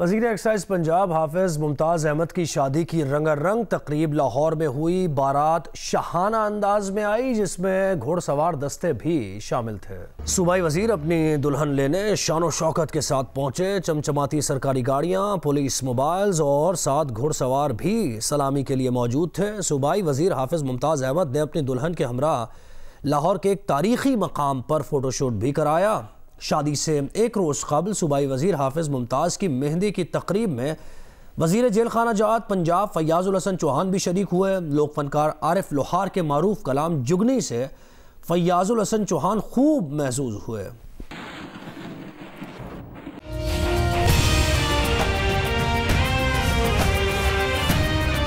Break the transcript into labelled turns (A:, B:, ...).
A: वजीर एक्साइज पंजाब हाफिज मुमताज़ अहमद की शादी की रंगारंग तकरीब लाहौर में हुई बारात शहाना अंदाज में आई जिसमें घोड़सवार दस्ते भी शामिल थे सूबाई वजीर अपनी दुल्हन लेने शान शौकत के साथ पहुंचे चमचमाती सरकारी गाड़ियां पुलिस मोबाइल्स और साथ घोड़सवार भी सलामी के लिए मौजूद थे सूबाई वजीर हाफिज मुमताज़ अहमद ने अपनी दुल्हन के हमरा लाहौर के एक तारीखी मकाम पर फोटोशूट भी कराया शादी से एक रोज़ कबल सूबाई वजीर हाफिज़ मुमताज़ की मेहंदी की तकरीब में वजीर जेल खाना जात पंजाब फयाजुल हसन चौहान भी शरीक हुए लोक फनकार आरिफ लोहार के मरूफ कलाम जुगनी से फयाजुल हसन चौहान खूब महसूस हुए